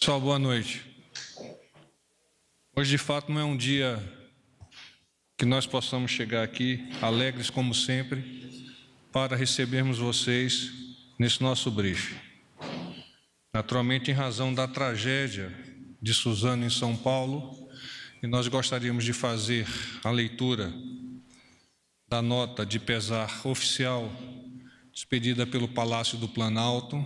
Pessoal, boa noite. Hoje, de fato, não é um dia que nós possamos chegar aqui, alegres como sempre, para recebermos vocês nesse nosso briefing. Naturalmente, em razão da tragédia de Suzano em São Paulo, e nós gostaríamos de fazer a leitura da nota de pesar oficial expedida pelo Palácio do Planalto,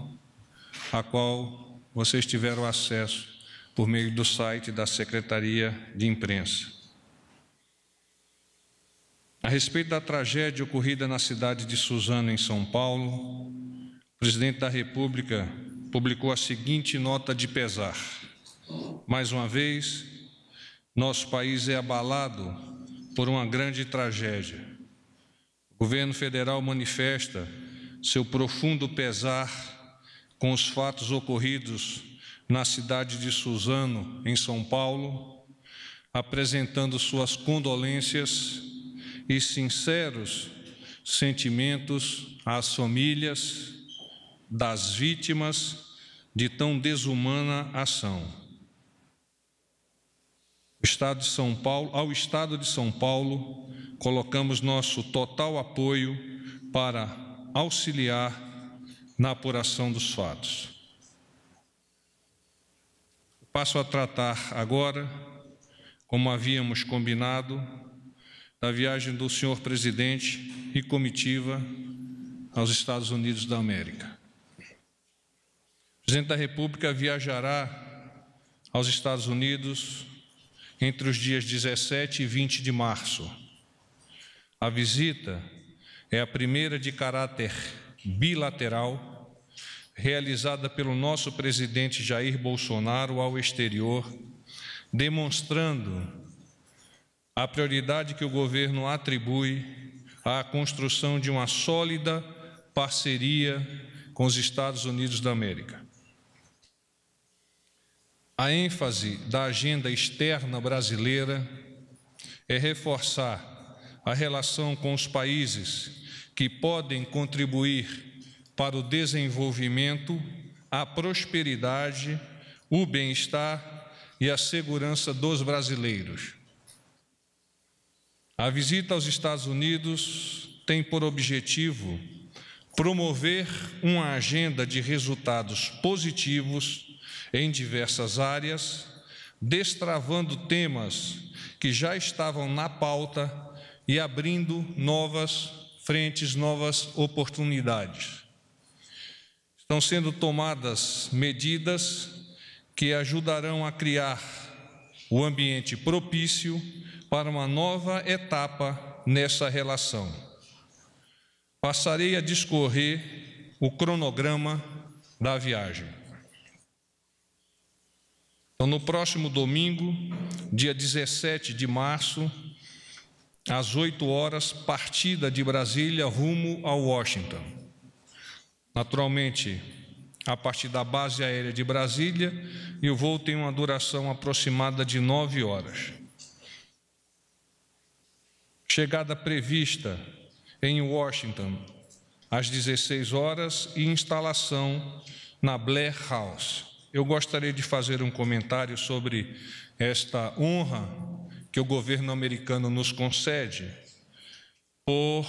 a qual vocês tiveram acesso por meio do site da Secretaria de Imprensa. A respeito da tragédia ocorrida na cidade de Suzano, em São Paulo, o presidente da República publicou a seguinte nota de pesar. Mais uma vez, nosso país é abalado por uma grande tragédia. O governo federal manifesta seu profundo pesar com os fatos ocorridos na cidade de Suzano, em São Paulo, apresentando suas condolências e sinceros sentimentos às famílias das vítimas de tão desumana ação. Estado de São Paulo, ao Estado de São Paulo, colocamos nosso total apoio para auxiliar na apuração dos fatos. Passo a tratar agora, como havíamos combinado, da viagem do senhor presidente e comitiva aos Estados Unidos da América. O presidente da República viajará aos Estados Unidos entre os dias 17 e 20 de março. A visita é a primeira de caráter bilateral realizada pelo nosso presidente Jair Bolsonaro ao exterior, demonstrando a prioridade que o governo atribui à construção de uma sólida parceria com os Estados Unidos da América. A ênfase da agenda externa brasileira é reforçar a relação com os países que podem contribuir para o desenvolvimento, a prosperidade, o bem-estar e a segurança dos brasileiros. A visita aos Estados Unidos tem por objetivo promover uma agenda de resultados positivos em diversas áreas, destravando temas que já estavam na pauta e abrindo novas frentes, novas oportunidades. Estão sendo tomadas medidas que ajudarão a criar o ambiente propício para uma nova etapa nessa relação. Passarei a discorrer o cronograma da viagem. Então, no próximo domingo, dia 17 de março, às 8 horas, partida de Brasília rumo a Washington. Naturalmente, a partir da base aérea de Brasília, e o voo tem uma duração aproximada de nove horas. Chegada prevista em Washington às 16 horas e instalação na Blair House. Eu gostaria de fazer um comentário sobre esta honra que o governo americano nos concede por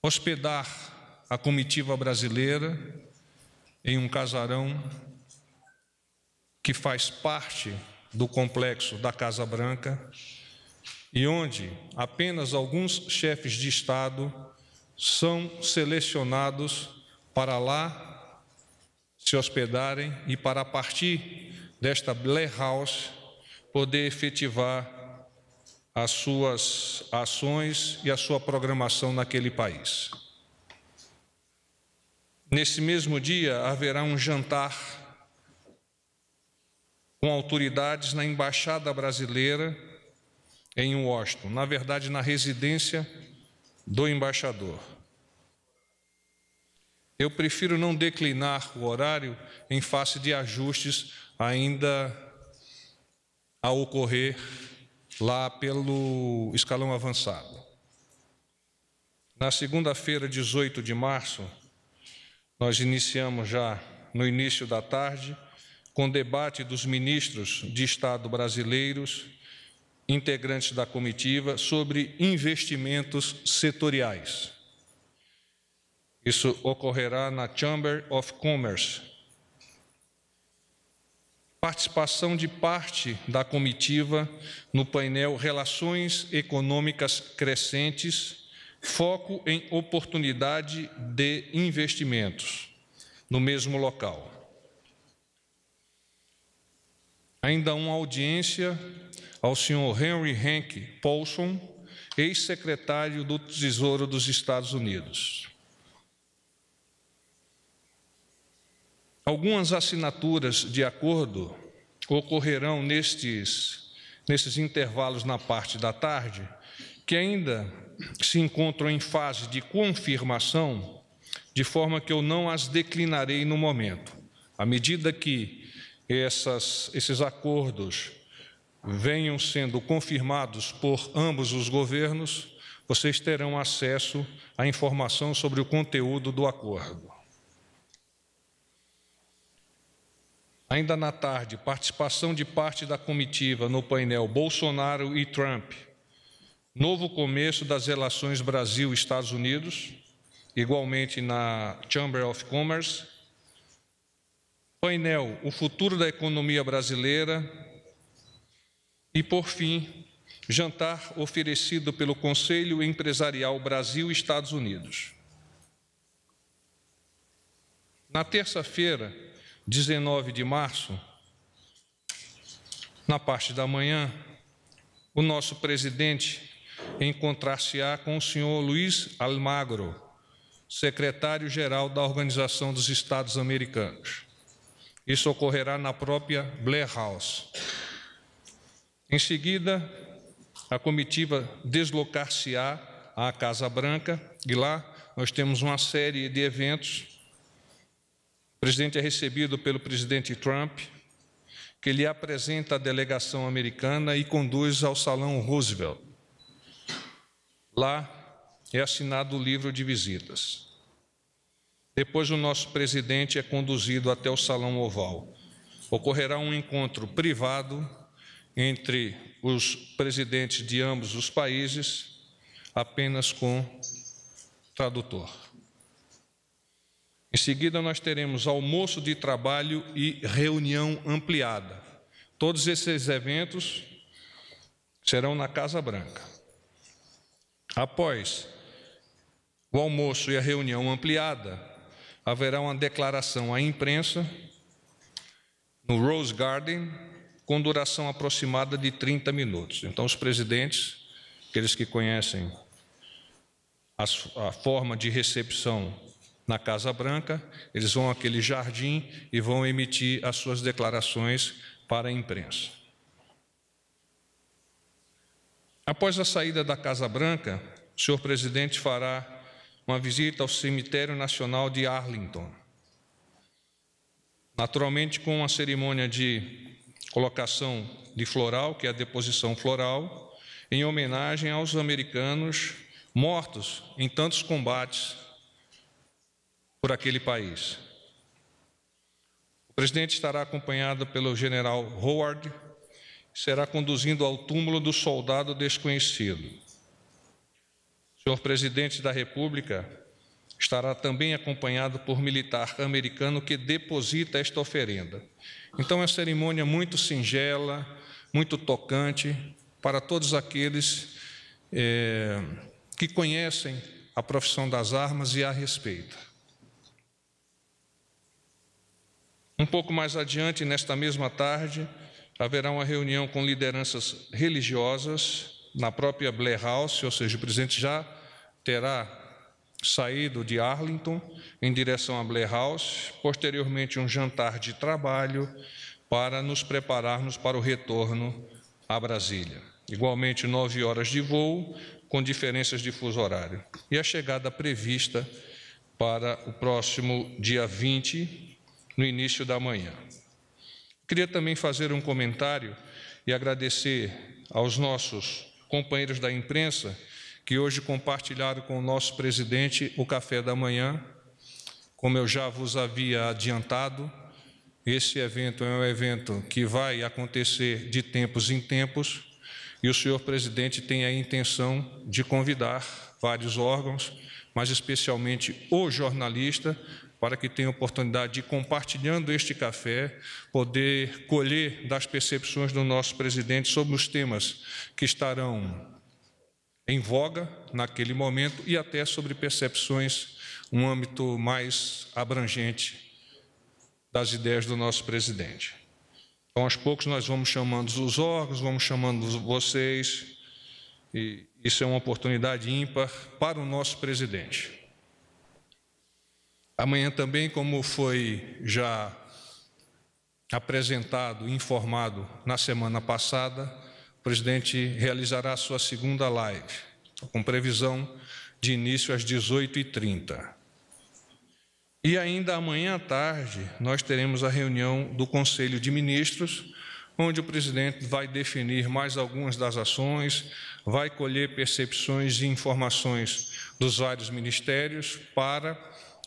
hospedar a comitiva brasileira em um casarão que faz parte do complexo da Casa Branca e onde apenas alguns chefes de Estado são selecionados para lá se hospedarem e para a partir desta Blair House poder efetivar as suas ações e a sua programação naquele país. Nesse mesmo dia haverá um jantar com autoridades na embaixada brasileira em Washington, na verdade na residência do embaixador. Eu prefiro não declinar o horário em face de ajustes ainda a ocorrer lá pelo escalão avançado. Na segunda-feira, 18 de março, nós iniciamos já no início da tarde com debate dos ministros de Estado brasileiros, integrantes da comitiva, sobre investimentos setoriais. Isso ocorrerá na Chamber of Commerce. Participação de parte da comitiva no painel Relações Econômicas Crescentes foco em oportunidade de investimentos no mesmo local. Ainda uma audiência ao senhor Henry Hank Paulson, ex-secretário do Tesouro dos Estados Unidos. Algumas assinaturas de acordo ocorrerão nestes, nesses intervalos na parte da tarde, que ainda se encontram em fase de confirmação, de forma que eu não as declinarei no momento. À medida que essas, esses acordos venham sendo confirmados por ambos os governos, vocês terão acesso à informação sobre o conteúdo do acordo. Ainda na tarde, participação de parte da comitiva no painel Bolsonaro e Trump novo começo das relações Brasil-Estados Unidos, igualmente na Chamber of Commerce. Painel: O futuro da economia brasileira. E, por fim, jantar oferecido pelo Conselho Empresarial Brasil-Estados Unidos. Na terça-feira, 19 de março, na parte da manhã, o nosso presidente encontrar-se-á com o senhor Luiz Almagro, secretário-geral da Organização dos Estados Americanos. Isso ocorrerá na própria Blair House. Em seguida, a comitiva deslocar-se-á à Casa Branca e lá nós temos uma série de eventos. O presidente é recebido pelo presidente Trump, que lhe apresenta a delegação americana e conduz ao Salão Roosevelt. Lá é assinado o livro de visitas. Depois, o nosso presidente é conduzido até o Salão Oval. Ocorrerá um encontro privado entre os presidentes de ambos os países, apenas com tradutor. Em seguida, nós teremos almoço de trabalho e reunião ampliada. Todos esses eventos serão na Casa Branca. Após o almoço e a reunião ampliada, haverá uma declaração à imprensa no Rose Garden, com duração aproximada de 30 minutos. Então, os presidentes, aqueles que conhecem a, a forma de recepção na Casa Branca, eles vão àquele jardim e vão emitir as suas declarações para a imprensa. Após a saída da Casa Branca, o senhor presidente fará uma visita ao Cemitério Nacional de Arlington. Naturalmente, com uma cerimônia de colocação de floral, que é a deposição floral, em homenagem aos americanos mortos em tantos combates por aquele país. O presidente estará acompanhado pelo general Howard será conduzido ao túmulo do soldado desconhecido. Senhor presidente da República estará também acompanhado por militar americano que deposita esta oferenda. Então é uma cerimônia muito singela, muito tocante para todos aqueles é, que conhecem a profissão das armas e a respeita. Um pouco mais adiante, nesta mesma tarde, haverá uma reunião com lideranças religiosas na própria Blair House, ou seja, o presidente já terá saído de Arlington em direção a Blair House, posteriormente um jantar de trabalho para nos prepararmos para o retorno a Brasília. Igualmente, nove horas de voo, com diferenças de fuso horário. E a chegada prevista para o próximo dia 20, no início da manhã. Queria também fazer um comentário e agradecer aos nossos companheiros da imprensa que hoje compartilharam com o nosso presidente o café da manhã. Como eu já vos havia adiantado, esse evento é um evento que vai acontecer de tempos em tempos e o senhor presidente tem a intenção de convidar vários órgãos, mas especialmente o jornalista, para que tenha oportunidade de, compartilhando este café, poder colher das percepções do nosso presidente sobre os temas que estarão em voga naquele momento e até sobre percepções, um âmbito mais abrangente das ideias do nosso presidente. Então, aos poucos, nós vamos chamando os órgãos, vamos chamando vocês, e isso é uma oportunidade ímpar para o nosso presidente. Amanhã também, como foi já apresentado, informado na semana passada, o presidente realizará a sua segunda live, com previsão de início às 18h30. E ainda amanhã à tarde, nós teremos a reunião do Conselho de Ministros, onde o presidente vai definir mais algumas das ações, vai colher percepções e informações dos vários ministérios para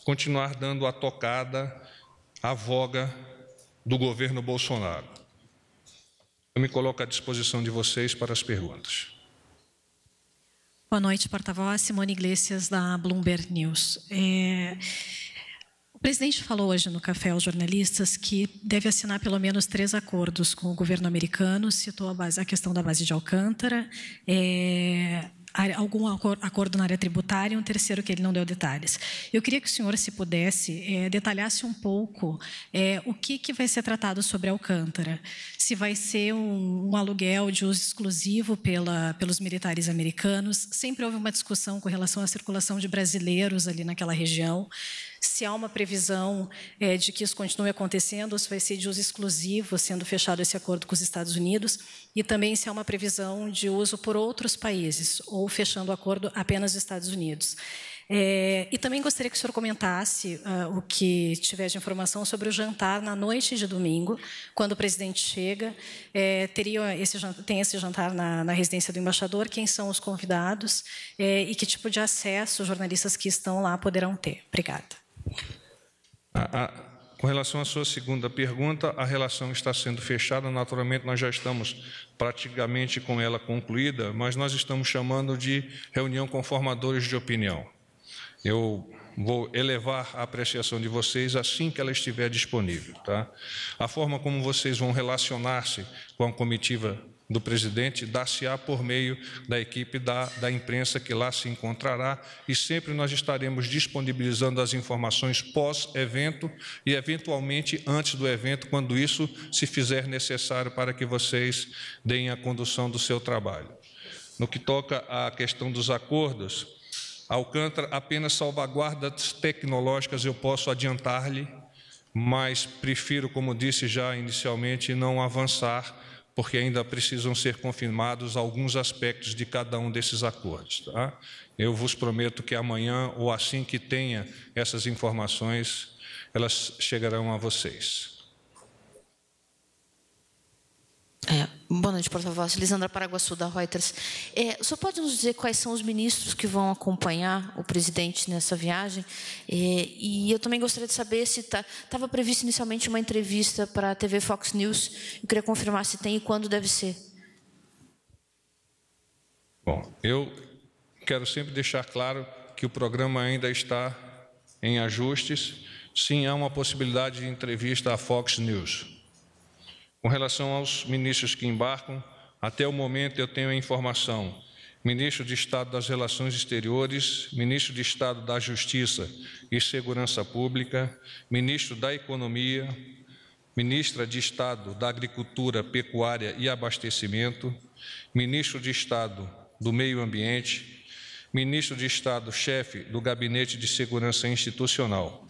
continuar dando a tocada à voga do governo Bolsonaro. Eu me coloco à disposição de vocês para as perguntas. Boa noite, porta-voz. Simone Iglesias, da Bloomberg News. É... O presidente falou hoje no café aos jornalistas que deve assinar pelo menos três acordos com o governo americano, citou a, base, a questão da base de Alcântara, é, algum acordo na área tributária e um terceiro que ele não deu detalhes. Eu queria que o senhor, se pudesse, é, detalhasse um pouco é, o que, que vai ser tratado sobre Alcântara. Se vai ser um, um aluguel de uso exclusivo pela, pelos militares americanos. Sempre houve uma discussão com relação à circulação de brasileiros ali naquela região se há uma previsão é, de que isso continue acontecendo, ou se vai ser de uso exclusivo, sendo fechado esse acordo com os Estados Unidos, e também se há uma previsão de uso por outros países, ou fechando o acordo apenas os Estados Unidos. É, e também gostaria que o senhor comentasse uh, o que tiver de informação sobre o jantar na noite de domingo, quando o presidente chega. É, teria esse, tem esse jantar na, na, residência do embaixador, quem são os convidados é, e que tipo de acesso os jornalistas que estão lá poderão ter. Obrigada. A, a, com relação à sua segunda pergunta, a relação está sendo fechada. Naturalmente, nós já estamos praticamente com ela concluída, mas nós estamos chamando de reunião com formadores de opinião. Eu vou elevar a apreciação de vocês assim que ela estiver disponível. Tá? A forma como vocês vão relacionar-se com a comitiva do presidente dar-se-á por meio da equipe da, da imprensa que lá se encontrará e sempre nós estaremos disponibilizando as informações pós-evento e, eventualmente, antes do evento, quando isso se fizer necessário para que vocês deem a condução do seu trabalho. No que toca à questão dos acordos, Alcântara apenas salvaguardas tecnológicas eu posso adiantar-lhe, mas prefiro, como disse já inicialmente, não avançar porque ainda precisam ser confirmados alguns aspectos de cada um desses acordos. Tá? Eu vos prometo que amanhã, ou assim que tenha essas informações, elas chegarão a vocês. É, boa noite, porta-voz. Lisandra Paraguaçu, da Reuters. É, o senhor pode nos dizer quais são os ministros que vão acompanhar o presidente nessa viagem? É, e eu também gostaria de saber se estava tá, inicialmente uma entrevista para a TV Fox News. Eu queria confirmar se tem e quando deve ser. Bom, eu quero sempre deixar claro que o programa ainda está em ajustes. Sim, há uma possibilidade de entrevista à Fox News com relação aos ministros que embarcam, até o momento eu tenho a informação: ministro de Estado das Relações Exteriores, ministro de Estado da Justiça e Segurança Pública, ministro da Economia, ministra de Estado da Agricultura, Pecuária e Abastecimento, ministro de Estado do Meio Ambiente, ministro de Estado chefe do Gabinete de Segurança Institucional.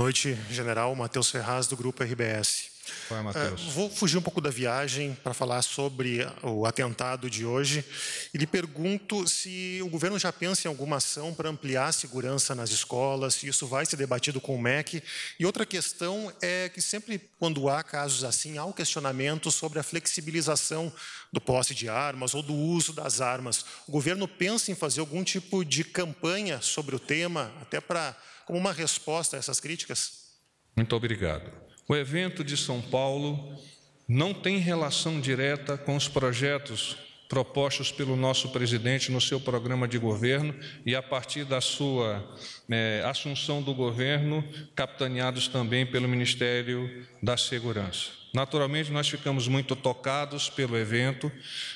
Noite, general Matheus Ferraz, do Grupo RBS. Oi, é, Matheus. É, vou fugir um pouco da viagem para falar sobre o atentado de hoje e lhe pergunto se o governo já pensa em alguma ação para ampliar a segurança nas escolas, se isso vai ser debatido com o MEC. E outra questão é que sempre quando há casos assim, há um questionamento sobre a flexibilização do posse de armas ou do uso das armas. O governo pensa em fazer algum tipo de campanha sobre o tema, até para como uma resposta a essas críticas? Muito obrigado. O evento de São Paulo não tem relação direta com os projetos propostos pelo nosso presidente no seu programa de governo e a partir da sua é, assunção do governo, capitaneados também pelo Ministério da Segurança. Naturalmente, nós ficamos muito tocados pelo evento,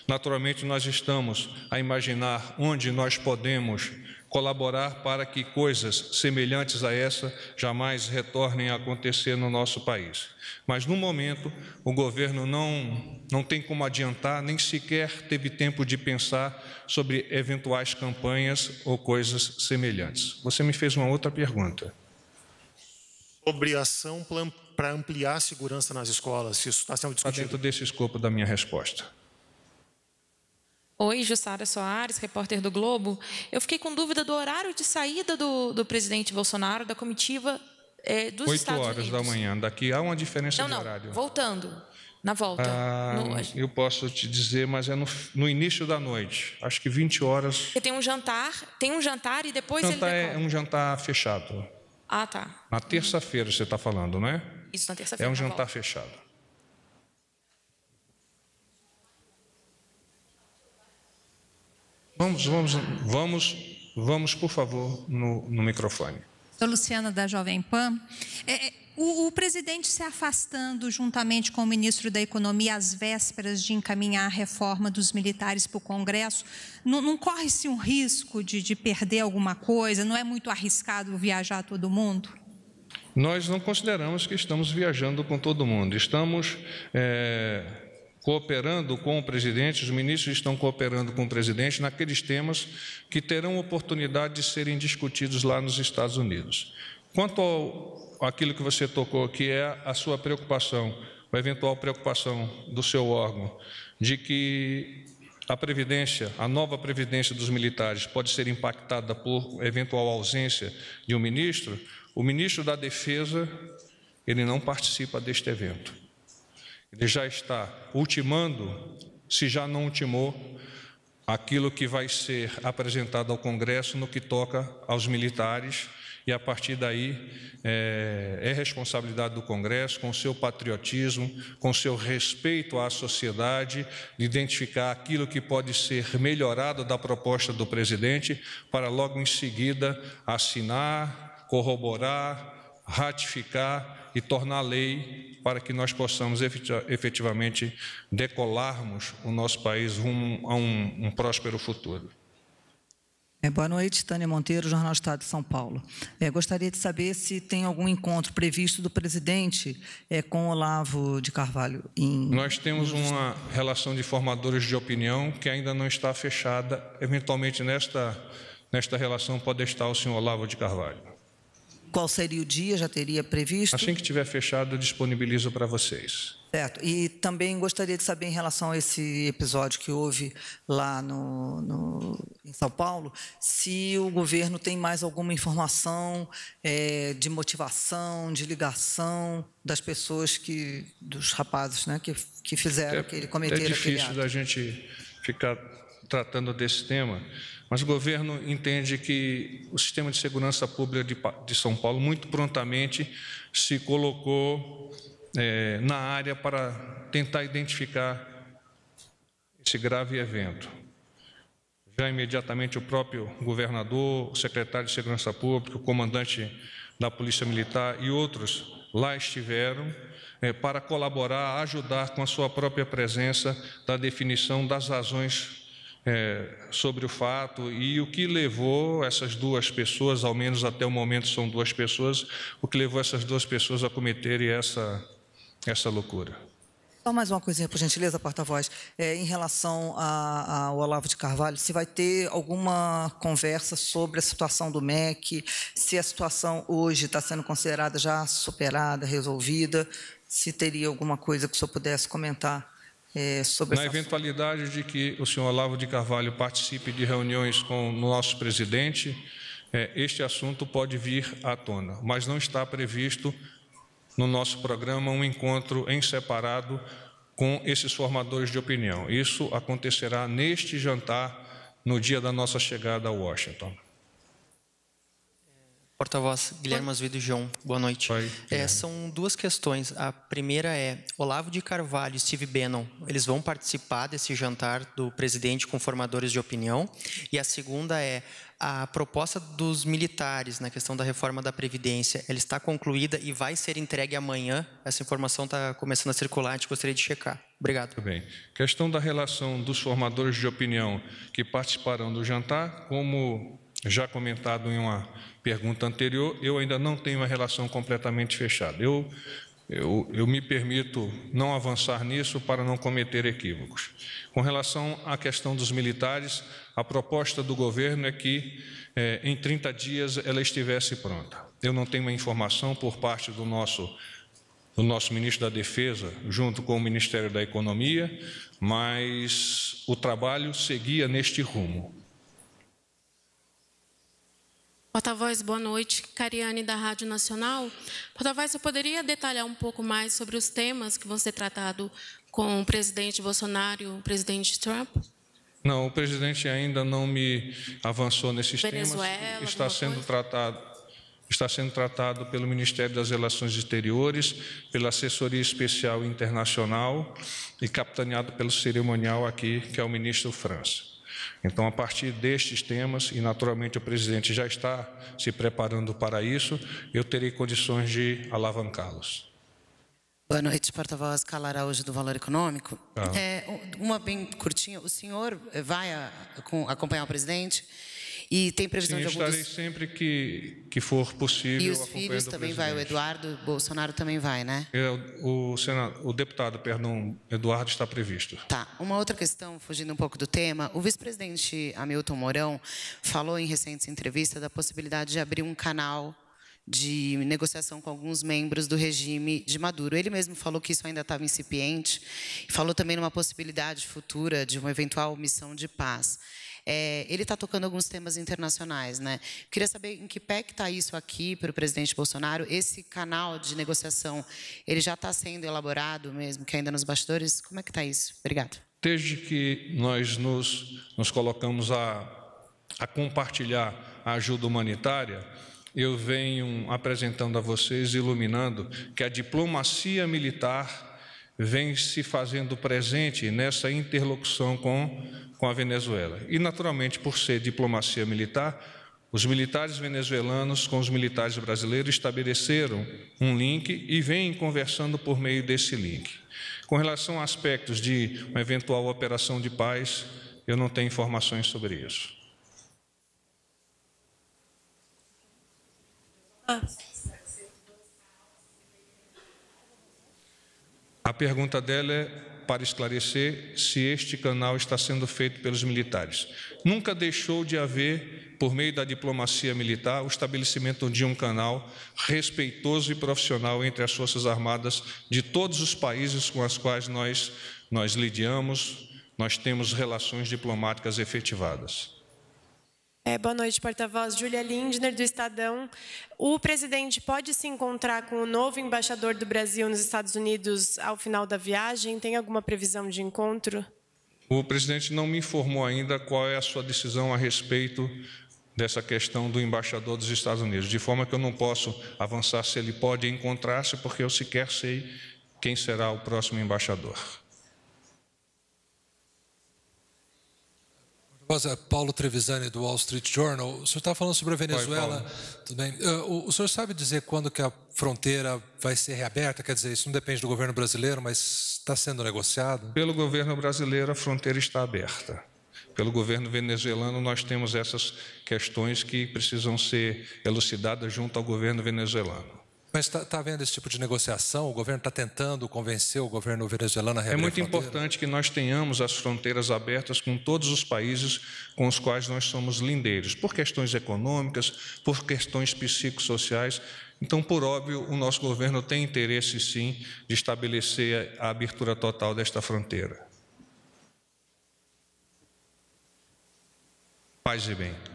naturalmente, nós estamos a imaginar onde nós podemos colaborar para que coisas semelhantes a essa jamais retornem a acontecer no nosso país. Mas no momento, o governo não não tem como adiantar, nem sequer teve tempo de pensar sobre eventuais campanhas ou coisas semelhantes. Você me fez uma outra pergunta. Sobre ação para ampliar a segurança nas escolas, isso está sendo tá discutido. Está dentro desse escopo da minha resposta. Oi, Jussara Soares, repórter do Globo. Eu fiquei com dúvida do horário de saída do, do presidente Bolsonaro da comitiva é, dos 8 Estados horas da manhã. Daqui há uma diferença não, de não, horário. Voltando, na volta. Ah, no... Eu posso te dizer, mas é no, no, início da noite. Acho que 20 horas. Porque tem um jantar, tem um jantar e depois. jantar ele é um jantar fechado. Ah, tá. Na terça-feira você está falando, não é? Isso, na terça-feira. É um tá jantar volta. fechado. Vamos, vamos, vamos, vamos, por favor, no, no microfone. Sou Luciana da Jovem Pan. É, é, o, o, presidente se afastando juntamente com o ministro da Economia às vésperas de encaminhar a reforma dos militares para o Congresso, não, não corre-se um risco de, de perder alguma coisa? Não é muito arriscado viajar todo mundo? Nós não consideramos que estamos viajando com todo mundo. Estamos é, cooperando com o presidente, os ministros estão cooperando com o presidente naqueles temas que terão oportunidade de serem discutidos lá nos Estados Unidos. Quanto ao aquilo que você tocou, que é a sua preocupação, a eventual preocupação do seu órgão, de que a previdência, a nova previdência dos militares pode ser impactada por eventual ausência de um ministro, o ministro da Defesa, ele não participa deste evento. Ele já está ultimando, se já não ultimou, aquilo que vai ser apresentado ao Congresso no que toca aos militares, e a partir daí é, é, responsabilidade do Congresso, com seu patriotismo, com seu respeito à sociedade, de identificar aquilo que pode ser melhorado da proposta do presidente, para logo em seguida assinar, corroborar, ratificar e tornar lei para que nós possamos efetivamente decolarmos o nosso país rumo a um, um próspero futuro. É, boa noite, Tânia Monteiro, Jornal Estado de São Paulo. É, gostaria de saber se tem algum encontro previsto do presidente é, com Olavo de Carvalho. Em... Nós temos uma relação de formadores de opinião que ainda não está fechada. Eventualmente, nesta, nesta relação, pode estar o senhor Olavo de Carvalho qual seria o dia, já teria previsto? Assim que tiver fechado, eu disponibilizo para vocês. Certo. E também gostaria de saber em relação a esse episódio que houve lá no, no em São Paulo, se o governo tem mais alguma informação é, de motivação, de ligação das pessoas que dos rapazes, né, que, que fizeram é, é aquele crime? É difícil da gente ficar tratando desse tema, mas o governo entende que o sistema de segurança pública de, de São Paulo, muito prontamente, se colocou é, na área para tentar identificar esse grave evento. Já imediatamente, o próprio governador, o secretário de Segurança Pública, o comandante da Polícia Militar e outros lá estiveram é, para colaborar, ajudar com a sua própria presença da definição das razões é, sobre o fato e o que levou essas duas pessoas, ao menos até o momento são duas pessoas, o que levou essas duas pessoas a cometerem essa, essa loucura. Só mais uma coisinha, por gentileza, porta-voz, é, em relação ao Olavo de Carvalho, se vai ter alguma conversa sobre a situação do MEC, se a situação hoje está sendo considerada já superada, resolvida, se teria alguma coisa que o senhor pudesse comentar é, sobre Na eventualidade de que o senhor Olavo de Carvalho participe de reuniões com o nosso presidente, é, este assunto pode vir à tona, mas não está previsto no nosso programa um encontro em separado com esses formadores de opinião. Isso acontecerá neste jantar, no dia da nossa chegada a Washington. Porta-voz Guilherme Azevedo João, boa noite. Oi, é, são duas questões. A primeira é: Olavo de Carvalho e Steve Bannon, eles vão participar desse jantar do presidente com formadores de opinião? E a segunda é: a proposta dos militares na questão da reforma da Previdência, ela está concluída e vai ser entregue amanhã? Essa informação está começando a circular, a gente gostaria de checar. Obrigado. Muito bem. Questão da relação dos formadores de opinião que participarão do jantar, como já comentado em uma pergunta anterior, eu ainda não tenho uma relação completamente fechada. Eu, eu, eu me permito não avançar nisso para não cometer equívocos. Com relação à questão dos militares, a proposta do governo é que eh, em 30 dias ela estivesse pronta. Eu não tenho uma informação por parte do nosso do nosso ministro da Defesa, junto com o Ministério da Economia, mas o trabalho seguia neste rumo. Porta-voz, boa noite. Cariane, da Rádio Nacional. Porta-voz, você poderia detalhar um pouco mais sobre os temas que vão ser tratados com o presidente Bolsonaro e o presidente Trump? Não, o presidente ainda não me avançou nesses Venezuela, temas. Está sendo coisa? tratado está sendo tratado pelo Ministério das Relações Exteriores, pela Assessoria Especial Internacional e capitaneado pelo cerimonial aqui, que é o ministro França. Então, a partir destes temas, e naturalmente o presidente já está se preparando para isso, eu terei condições de alavancá-los. Boa noite, porta-voz Carla hoje do Valor Econômico. Ah. É, uma bem curtinha. O senhor vai a, com, acompanhar o presidente? E tem previsão Sim, de alguns. Estarei sempre que, que for possível. E os filhos também vai, o Eduardo Bolsonaro também vai, né? É, o, senado, o deputado, perdão, Eduardo está previsto. Tá. Uma outra questão, fugindo um pouco do tema, o vice-presidente Hamilton Mourão falou em recentes entrevistas da possibilidade de abrir um canal de negociação com alguns membros do regime de Maduro. Ele mesmo falou que isso ainda estava incipiente, falou também numa possibilidade futura de uma eventual missão de paz. É, ele está tocando alguns temas internacionais, né? Queria saber em que pé que está isso aqui para o presidente Bolsonaro. Esse canal de negociação, ele já está sendo elaborado mesmo, que ainda nos bastidores. Como é que está isso? Obrigado. Desde que nós nos, nos colocamos a, a compartilhar a ajuda humanitária, eu venho apresentando a vocês, iluminando, que a diplomacia militar vem se fazendo presente nessa interlocução com com a Venezuela. E, naturalmente, por ser diplomacia militar, os militares venezuelanos com os militares brasileiros estabeleceram um link e vêm conversando por meio desse link. Com relação a aspectos de uma eventual operação de paz, eu não tenho informações sobre isso. A pergunta dela é para esclarecer se este canal está sendo feito pelos militares. Nunca deixou de haver, por meio da diplomacia militar, o estabelecimento de um canal respeitoso e profissional entre as Forças Armadas de todos os países com os quais nós, nós lidiamos, nós temos relações diplomáticas efetivadas. É, boa noite, porta-voz. Julia Lindner, do Estadão. O presidente pode se encontrar com o novo embaixador do Brasil nos Estados Unidos ao final da viagem? Tem alguma previsão de encontro? O presidente não me informou ainda qual é a sua decisão a respeito dessa questão do embaixador dos Estados Unidos, de forma que eu não posso avançar se ele pode encontrar-se, porque eu sequer sei quem será o próximo embaixador. É Paulo Trevisani, do Wall Street Journal. O senhor está falando sobre a Venezuela. Oi, Tudo bem. Eh, o, o senhor sabe dizer quando que a fronteira vai ser reaberta? Quer dizer, isso não depende do governo brasileiro, mas está sendo negociado? Pelo governo brasileiro, a fronteira está aberta. Pelo governo venezuelano, nós temos essas questões que precisam ser elucidadas junto ao governo venezuelano. Mas está tá havendo esse tipo de negociação? O governo está tentando convencer o governo venezuelano a reabrir É muito a importante que nós tenhamos as fronteiras abertas com todos os países com os quais nós somos lindeiros, por questões econômicas, por questões psicossociais. Então, por óbvio, o nosso governo tem interesse, sim, de estabelecer a abertura total desta fronteira. Paz e bem.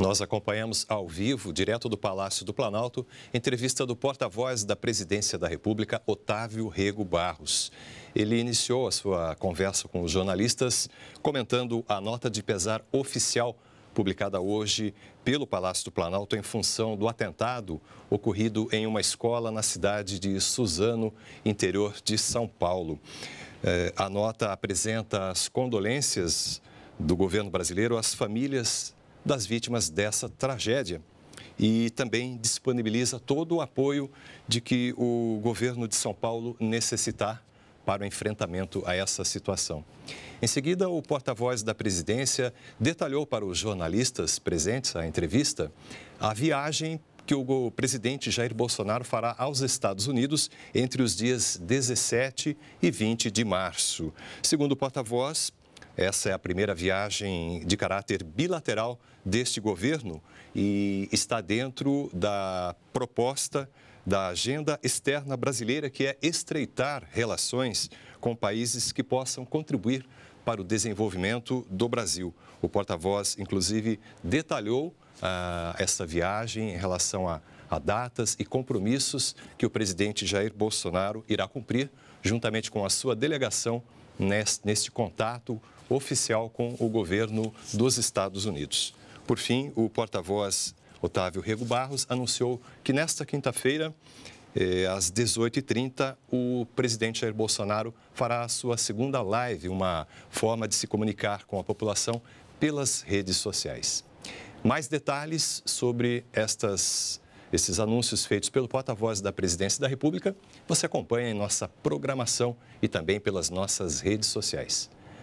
Nós acompanhamos ao vivo, direto do Palácio do Planalto, entrevista do porta-voz da Presidência da República, Otávio Rego Barros. Ele iniciou a sua conversa com os jornalistas comentando a nota de pesar oficial publicada hoje pelo Palácio do Planalto em função do atentado ocorrido em uma escola na cidade de Suzano, interior de São Paulo. É, a nota apresenta as condolências do governo brasileiro às famílias das vítimas dessa tragédia e também disponibiliza todo o apoio de que o governo de São Paulo necessitar para o enfrentamento a essa situação. Em seguida, o porta-voz da presidência detalhou para os jornalistas presentes à entrevista a viagem que o presidente Jair Bolsonaro fará aos Estados Unidos entre os dias 17 e 20 de março. Segundo o porta-voz, essa é a primeira viagem de caráter bilateral deste governo e está dentro da proposta da agenda externa brasileira, que é estreitar relações com países que possam contribuir para o desenvolvimento do Brasil. O porta-voz, inclusive, detalhou ah, essa viagem em relação a, a datas e compromissos que o presidente Jair Bolsonaro irá cumprir, juntamente com a sua delegação, neste, neste contato oficial com o governo dos Estados Unidos. Por fim, o porta-voz Otávio Rego Barros anunciou que nesta quinta-feira, eh, às 18h30, o presidente Jair Bolsonaro fará a sua segunda live, uma forma de se comunicar com a população pelas redes sociais. Mais detalhes sobre estas, esses anúncios feitos pelo porta-voz da Presidência da República você acompanha em nossa programação e também pelas nossas redes sociais.